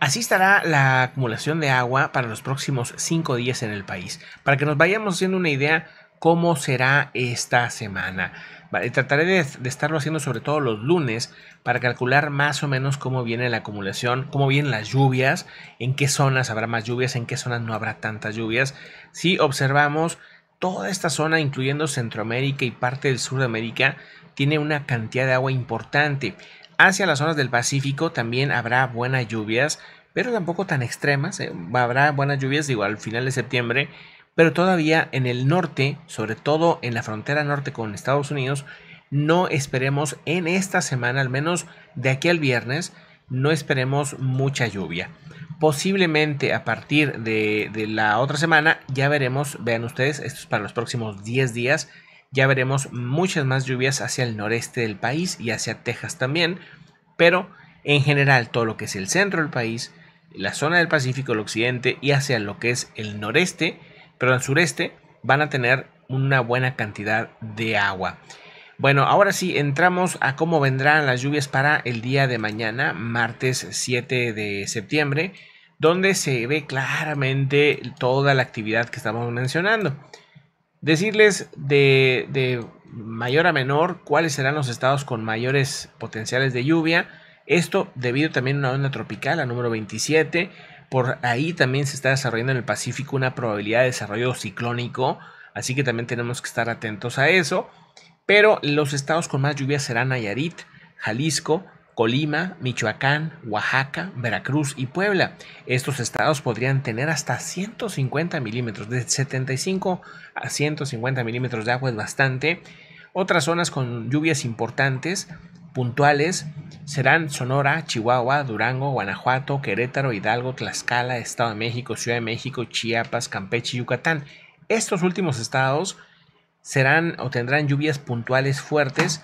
Así estará la acumulación de agua para los próximos 5 días en el país, para que nos vayamos haciendo una idea cómo será esta semana. trataré de, de, estarlo haciendo sobre todo los lunes para calcular más o menos cómo viene la acumulación, cómo vienen las lluvias, en qué zonas habrá más lluvias, en qué zonas no habrá tantas lluvias. Si observamos, toda esta zona, incluyendo Centroamérica y parte del sur de América, tiene una cantidad de agua importante. Hacia las zonas del Pacífico también habrá buenas lluvias, pero tampoco tan extremas. ¿eh? Habrá buenas lluvias, digo, al final de septiembre, pero todavía en el norte, sobre todo en la frontera norte con Estados Unidos, no esperemos en esta semana, al menos de aquí al viernes, no esperemos mucha lluvia. Posiblemente a partir de, de, la otra semana ya veremos, vean ustedes, esto es para los próximos 10 días, ya veremos muchas más lluvias hacia el noreste del país y hacia Texas también pero en general todo lo que es el centro del país, la zona del Pacífico, el occidente y hacia lo que es el noreste, pero al sureste, van a tener una buena cantidad de agua. Bueno, ahora sí, entramos a cómo vendrán las lluvias para el día de mañana, martes 7 de septiembre, donde se ve claramente toda la actividad que estamos mencionando. Decirles de, de mayor a menor, cuáles serán los estados con mayores potenciales de lluvia. Esto debido también a una onda tropical, la número 27. Por ahí también se está desarrollando en el Pacífico una probabilidad de desarrollo ciclónico, así que también tenemos que estar atentos a eso. Pero los estados con más lluvia serán Nayarit, Jalisco, Colima, Michoacán, Oaxaca, Veracruz y Puebla. Estos estados podrían tener hasta 150 milímetros, de 75 a 150 milímetros de agua es bastante. Otras zonas con lluvias importantes, puntuales, serán Sonora, Chihuahua, Durango, Guanajuato, Querétaro, Hidalgo, Tlaxcala, Estado de México, Ciudad de México, Chiapas, Campeche y Yucatán. Estos últimos estados serán o tendrán lluvias puntuales fuertes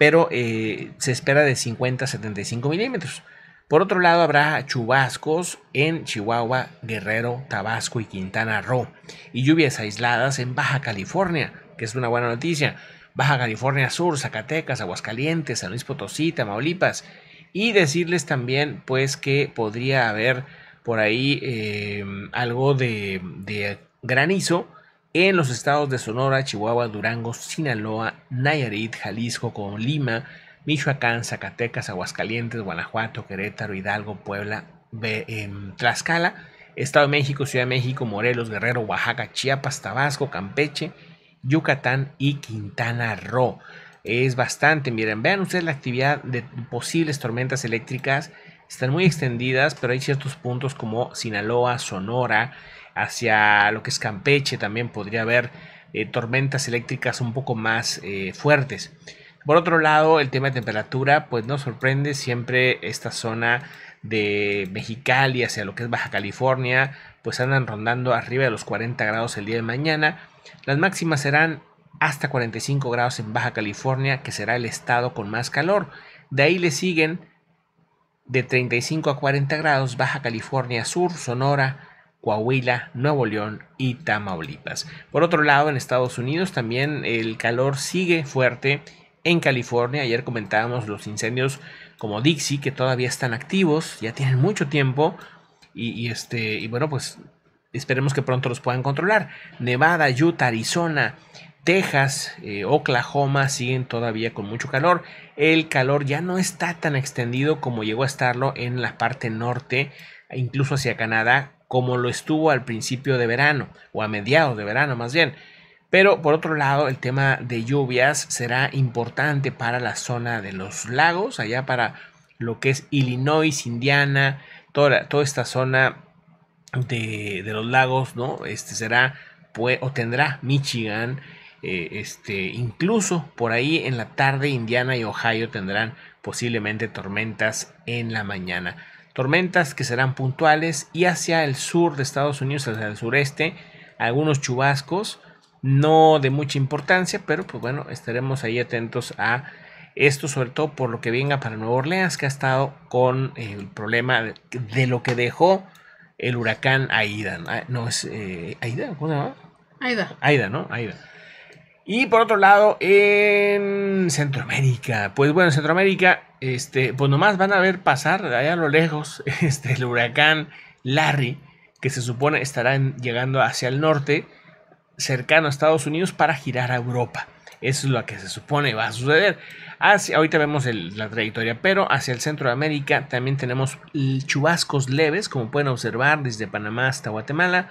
pero eh, se espera de 50 a 75 milímetros. Por otro lado, habrá chubascos en Chihuahua, Guerrero, Tabasco y Quintana Roo, y lluvias aisladas en Baja California, que es una buena noticia. Baja California Sur, Zacatecas, Aguascalientes, San Luis Potosí, Tamaulipas. Y decirles también, pues, que podría haber por ahí eh, algo de granizo en los estados de Sonora, Chihuahua, Durango, Sinaloa, Nayarit, Jalisco, Colima, Michoacán, Zacatecas, Aguascalientes, Guanajuato, Querétaro, Hidalgo, Puebla, em, Tlaxcala, Estado de México, Ciudad de México, Morelos, Guerrero, Oaxaca, Chiapas, Tabasco, Campeche, Yucatán y Quintana Roo. Es bastante, miren, vean ustedes la actividad de posibles tormentas eléctricas. Están muy extendidas, pero hay ciertos puntos como Sinaloa, Sonora, hacia lo que es Campeche también podría haber eh, tormentas eléctricas un poco más eh, fuertes. Por otro lado, el tema de temperatura, pues no sorprende siempre esta zona de Mexicali hacia lo que es Baja California, pues andan rondando arriba de los 40 grados el día de mañana. Las máximas serán hasta 45 grados en Baja California, que será el estado con más calor. De ahí le siguen de 35 a 40 grados Baja California Sur, Sonora, Coahuila, Nuevo León y Tamaulipas. Por otro lado, en Estados Unidos también el calor sigue fuerte. En California, ayer comentábamos los incendios como Dixie, que todavía están activos, ya tienen mucho tiempo. Y, este, y bueno, pues esperemos que pronto los puedan controlar. Nevada, Utah, Arizona, Texas, eh, Oklahoma siguen todavía con mucho calor. El calor ya no está tan extendido como llegó a estarlo en la parte norte, incluso hacia Canadá, como lo estuvo al principio de verano o a mediados de verano más bien. Pero por otro lado, el tema de lluvias será importante para la zona de los lagos, allá para lo que es Illinois, Indiana, toda, toda esta zona de, los lagos, ¿no? Este será o tendrá Michigan, eh, este, incluso por ahí en la tarde Indiana y Ohio tendrán posiblemente tormentas en la mañana tormentas que serán puntuales y hacia el sur de Estados Unidos, hacia el sureste, algunos chubascos, no de mucha importancia, pero pues bueno, estaremos ahí atentos a esto, sobre todo por lo que venga para Nueva Orleans, que ha estado con eh, el problema de, lo que dejó el huracán Aida. No ah, es eh, Aida, ¿cómo se llama? Aida. Aida, ¿no? Aida. Y por otro lado, en Centroamérica, pues bueno, en Centroamérica, este, pues nomás van a ver pasar allá a lo lejos este, el huracán Larry, que se supone estará llegando hacia el norte, cercano a Estados Unidos, para girar a Europa. Eso es lo que se supone va a suceder. ahorita vemos la trayectoria, pero hacia el centro también tenemos chubascos leves, como pueden observar desde Panamá hasta Guatemala.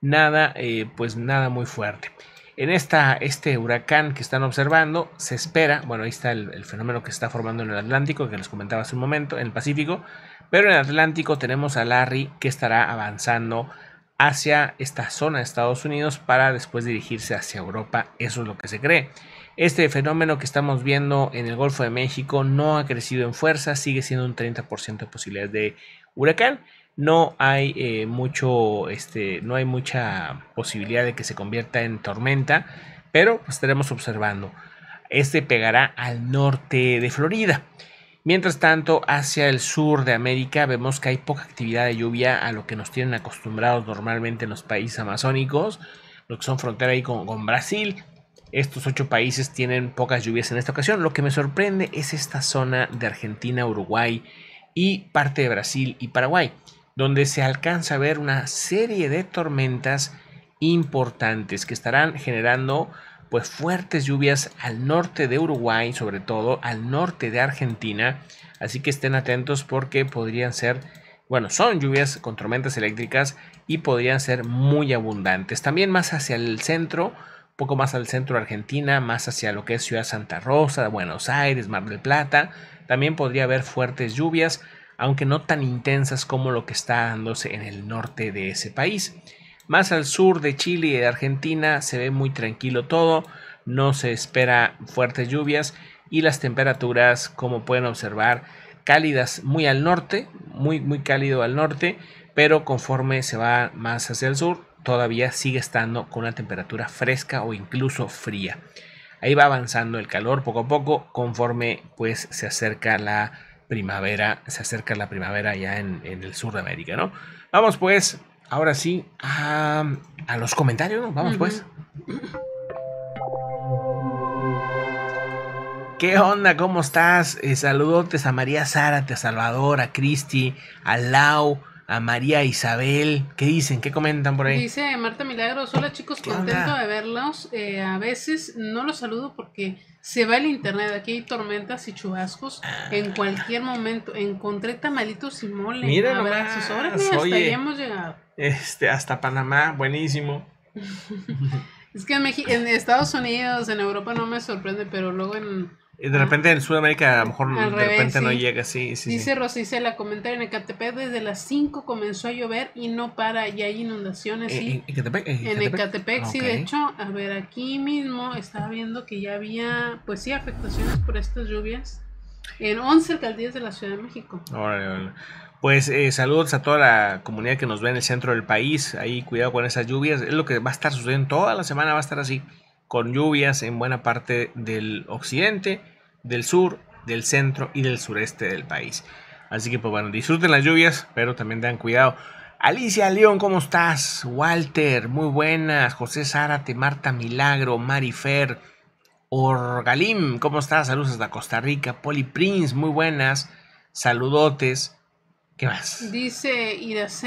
Nada, eh, pues nada muy fuerte. En esta, este huracán que están observando, se espera, bueno, ahí está el, el, fenómeno que se está formando en el Atlántico, que les comentaba hace un momento, en el Pacífico, pero en el Atlántico tenemos a Larry que estará avanzando hacia esta zona de Estados Unidos para después dirigirse hacia Europa, eso es lo que se cree. Este fenómeno que estamos viendo en el Golfo de México no ha crecido en fuerza, sigue siendo un 30% de posibilidades de huracán, no hay eh, mucho, este, no hay mucha posibilidad de que se convierta en tormenta, pero pues, estaremos observando. Este pegará al norte de Florida. Mientras tanto, hacia el sur de América vemos que hay poca actividad de lluvia a lo que nos tienen acostumbrados normalmente en los países amazónicos, lo que son frontera ahí con Brasil. Estos ocho países tienen pocas lluvias en esta ocasión. Lo que me sorprende es esta zona de Argentina, Uruguay y parte de Brasil y Paraguay donde se alcanza a ver una serie de tormentas importantes que estarán generando pues fuertes lluvias al norte de Uruguay, sobre todo al norte de Argentina, así que estén atentos porque podrían ser, bueno, son lluvias con tormentas eléctricas y podrían ser muy abundantes. También más hacia el centro, poco más al centro de Argentina, más hacia lo que es Ciudad Santa Rosa, Buenos Aires, Mar del Plata, también podría haber fuertes lluvias aunque no tan intensas como lo que está dándose en el norte de ese país. Más al sur de Chile y de Argentina se ve muy tranquilo todo, no se espera fuertes lluvias y las temperaturas, como pueden observar, cálidas muy al norte, muy muy cálido al norte, pero conforme se va más hacia el sur, todavía sigue estando con una temperatura fresca o incluso fría. Ahí va avanzando el calor poco a poco conforme pues se acerca la primavera, se acerca la primavera ya en, el sur de América, ¿no? Vamos pues, ahora sí, a, los comentarios, ¿no? Vamos pues. ¿Qué onda? ¿Cómo estás? Saludos eh, saludotes a María Zárate, a Salvador, a Cristi, a Lau, a María Isabel. ¿Qué dicen? ¿Qué comentan por ahí? Dice Marta Milagros, hola chicos, contento de verlos. Eh, a veces no los saludo porque se va el internet, aquí hay tormentas y chubascos ah. en cualquier momento. Encontré tamalitos y mole. Mira hasta ahí hemos llegado. Este, hasta Panamá, buenísimo. es que en, en Estados Unidos, en Europa no me sorprende, pero luego en de repente ah. en Sudamérica a lo mejor de repente no llega, sí, sí. Dice sí. Rosicela, comentar en Ecatepec desde las 5 comenzó a llover y no para, y hay inundaciones. en Ecatepec, sí, de hecho, a ver, aquí mismo estaba viendo que ya había, pues sí, afectaciones por estas lluvias en 11 alcaldías de la Ciudad de México. Pues eh, saludos a toda la comunidad que nos ve en el centro del país, ahí cuidado con esas lluvias, es lo que va a estar sucediendo toda la semana, va a estar así con lluvias en buena parte del occidente, del sur, del centro y del sureste del país. Así que pues bueno, disfruten las lluvias, pero también tengan cuidado. Alicia León, ¿cómo estás? Walter, muy buenas. José Zárate, Marta Milagro, Marifer, Orgalim, ¿cómo estás? Saludos hasta Costa Rica. Poli Prince, muy buenas. Saludotes. ¿Qué más? Dice Iracema.